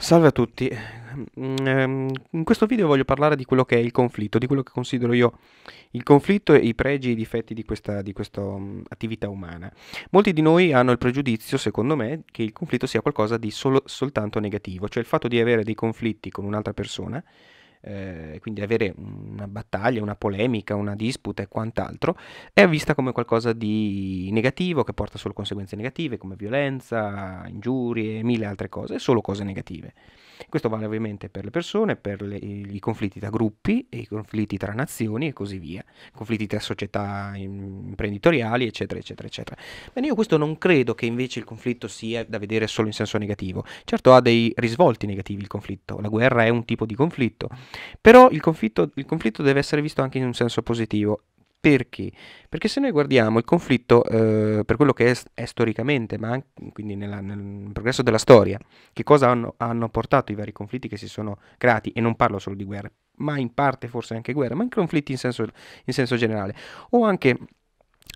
Salve a tutti, mm, ehm, in questo video voglio parlare di quello che è il conflitto, di quello che considero io il conflitto e i pregi e i difetti di questa, di questa mm, attività umana. Molti di noi hanno il pregiudizio, secondo me, che il conflitto sia qualcosa di solo, soltanto negativo, cioè il fatto di avere dei conflitti con un'altra persona eh, quindi avere una battaglia, una polemica, una disputa e quant'altro, è vista come qualcosa di negativo che porta solo conseguenze negative come violenza, ingiurie e mille altre cose, solo cose negative. Questo vale ovviamente per le persone, per le, i conflitti tra gruppi, i conflitti tra nazioni e così via, conflitti tra società imprenditoriali, eccetera, eccetera, eccetera. Bene, io questo non credo che invece il conflitto sia da vedere solo in senso negativo. Certo ha dei risvolti negativi il conflitto, la guerra è un tipo di conflitto, però il conflitto, il conflitto deve essere visto anche in un senso positivo perché? Perché se noi guardiamo il conflitto eh, per quello che è, è storicamente, ma anche quindi nella, nel progresso della storia, che cosa hanno, hanno, portato i vari conflitti che si sono creati, e non parlo solo di guerre, ma in parte forse anche guerre, ma anche conflitti in senso, in senso generale, o anche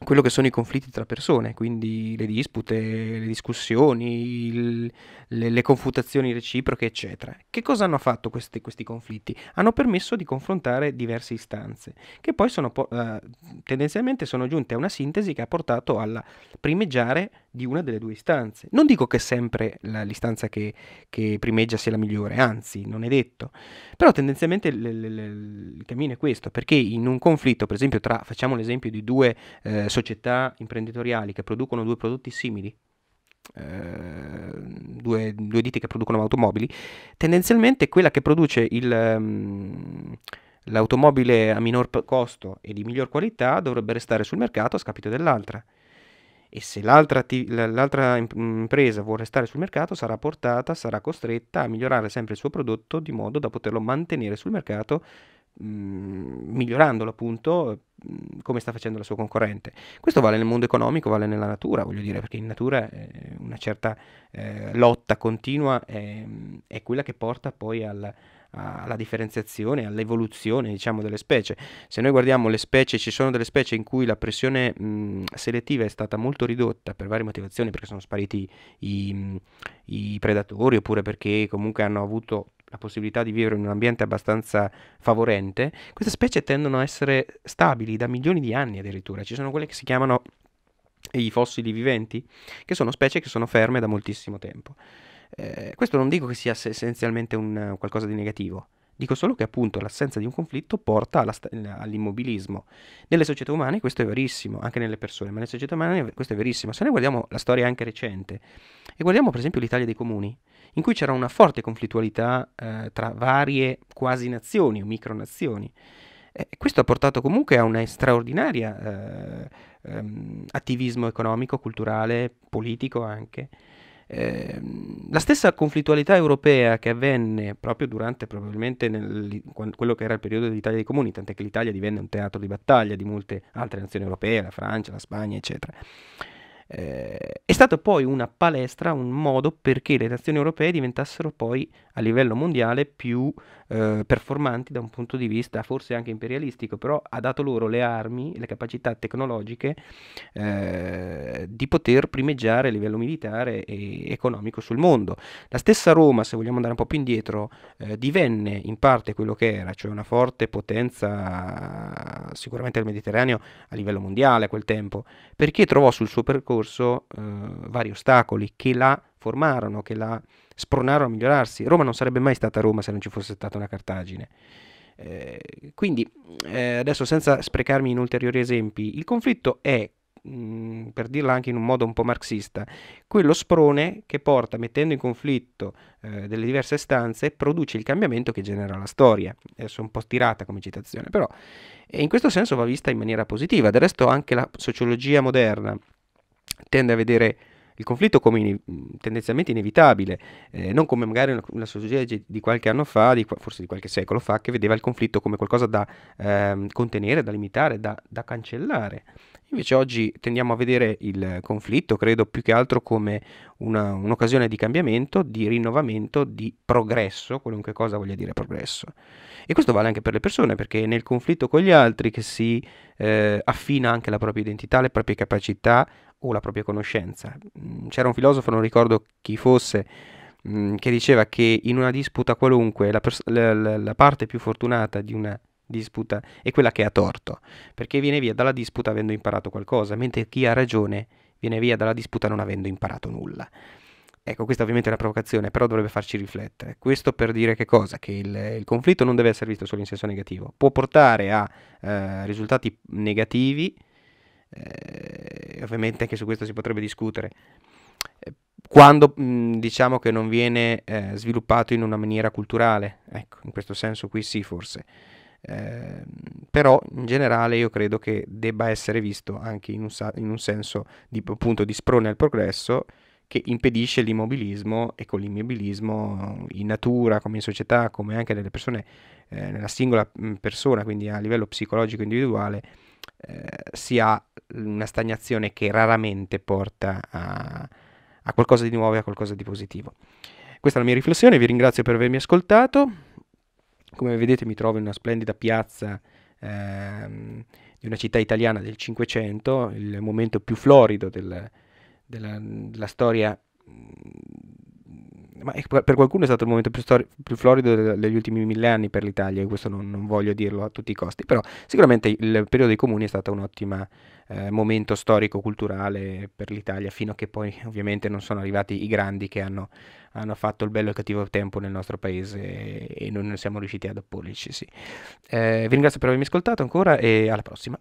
quello che sono i conflitti tra persone, quindi le dispute, le discussioni, il, le, le, confutazioni reciproche, eccetera. Che cosa hanno fatto questi, questi, conflitti? Hanno permesso di confrontare diverse istanze, che poi sono, eh, tendenzialmente sono giunte a una sintesi che ha portato al primeggiare di una delle due istanze. Non dico che sempre la, l'istanza che, che, primeggia sia la migliore, anzi, non è detto. Però tendenzialmente l, l, l, il cammino è questo, perché in un conflitto, per esempio, tra, facciamo l'esempio di due eh, società imprenditoriali che producono due prodotti simili, eh, due, due ditte che producono automobili, tendenzialmente quella che produce il... Um, l'automobile a minor costo e di miglior qualità dovrebbe restare sul mercato a scapito dell'altra e se l'altra, l'altra impresa vuole restare sul mercato sarà portata, sarà costretta a migliorare sempre il suo prodotto di modo da poterlo mantenere sul mercato Mm, migliorandolo appunto mm, come sta facendo la sua concorrente. Questo vale nel mondo economico, vale nella natura, voglio dire, perché in natura eh, una certa eh, lotta continua è, è quella che porta poi al, alla differenziazione, all'evoluzione diciamo, delle specie. Se noi guardiamo le specie, ci sono delle specie in cui la pressione mh, mm, selettiva è stata molto ridotta per varie motivazioni, perché sono spariti i, i predatori oppure perché comunque hanno avuto la possibilità di vivere in un ambiente abbastanza favorente, queste specie tendono a essere stabili da milioni di anni addirittura. Ci sono quelle che si chiamano i fossili viventi, che sono specie che sono ferme da moltissimo tempo. Eh, questo non dico che sia essenzialmente un, qualcosa di negativo, Dico solo che appunto l'assenza di un conflitto porta all'immobilismo. Nelle società umane questo è verissimo, anche nelle persone, ma nelle società umane questo è verissimo. Se noi guardiamo la storia anche recente e guardiamo per esempio l'Italia dei comuni, in cui c'era una forte conflittualità eh, tra varie quasi nazioni o micronazioni, eh, questo ha portato comunque a una straordinaria eh, ehm, attivismo economico, culturale, politico anche. Ehm, la stessa conflittualità europea che avvenne proprio durante probabilmente nel, quello che era il periodo dell'Italia dei Comuni, tant'è che l'Italia divenne un teatro di battaglia di molte altre nazioni europee, la Francia, la Spagna, eccetera. Eh, è stato poi una palestra, un modo perché le nazioni europee diventassero poi a livello mondiale più eh, performanti da un punto di vista forse anche imperialistico, però ha dato loro le armi, le capacità tecnologiche eh, di poter primeggiare a livello militare e economico sul mondo. La stessa Roma, se vogliamo andare un po' più indietro, eh, divenne in parte quello che era, cioè una forte potenza sicuramente del Mediterraneo a livello mondiale a quel tempo, perché trovò sul suo percorso percorso eh, vari ostacoli che la formarono, che la spronarono a migliorarsi. Roma non sarebbe mai stata Roma se non ci fosse stata una Cartagine. Eh, quindi, eh, adesso senza sprecarmi in ulteriori esempi, il conflitto è, mh, mm, per dirla anche in un modo un po' marxista, quello sprone che porta, mettendo in conflitto eh, delle diverse stanze, produce il cambiamento che genera la storia. Adesso un po' tirata come citazione, però in questo senso va vista in maniera positiva. Del resto anche la sociologia moderna, tende a vedere il conflitto come in, tendenzialmente inevitabile, eh, non come magari una, una, sociologia di qualche anno fa, di, forse di qualche secolo fa, che vedeva il conflitto come qualcosa da eh, contenere, da limitare, da, da cancellare. Invece oggi tendiamo a vedere il conflitto, credo più che altro come una, un'occasione di cambiamento, di rinnovamento, di progresso, qualunque cosa voglia dire progresso. E questo vale anche per le persone, perché è nel conflitto con gli altri che si eh, affina anche la propria identità, le proprie capacità o la propria conoscenza. Mm, c'era un filosofo, non ricordo chi fosse, mm, che diceva che in una disputa qualunque la, pers- la, la parte più fortunata di una disputa è quella che ha torto, perché viene via dalla disputa avendo imparato qualcosa, mentre chi ha ragione viene via dalla disputa non avendo imparato nulla. Ecco, questa ovviamente è una provocazione, però dovrebbe farci riflettere. Questo per dire che cosa? Che il, il conflitto non deve essere visto solo in senso negativo, può portare a eh, risultati negativi, eh, ovviamente anche su questo si potrebbe discutere, eh, quando mh, diciamo che non viene eh, sviluppato in una maniera culturale, ecco, in questo senso qui sì forse eh, però in generale io credo che debba essere visto anche in un, in un senso di, appunto, di sprone al progresso che impedisce l'immobilismo e con l'immobilismo in natura, come in società, come anche nelle persone, eh, nella singola persona, quindi a livello psicologico individuale, eh, si ha una stagnazione che raramente porta a, a qualcosa di nuovo e a qualcosa di positivo. Questa è la mia riflessione, vi ringrazio per avermi ascoltato come vedete mi trovo in una splendida piazza ehm, di una città italiana del Cinquecento, il momento più florido del, della, della storia ma per qualcuno è stato il momento più, stor- più florido degli ultimi mille anni per l'Italia, e questo non, non, voglio dirlo a tutti i costi, però sicuramente il periodo dei comuni è stato un ottimo eh, momento storico-culturale per l'Italia, fino a che poi ovviamente non sono arrivati i grandi che hanno, hanno fatto il bello e il cattivo tempo nel nostro paese e, e non siamo riusciti ad opporci. Sì. Eh, vi ringrazio per avermi ascoltato ancora e alla prossima.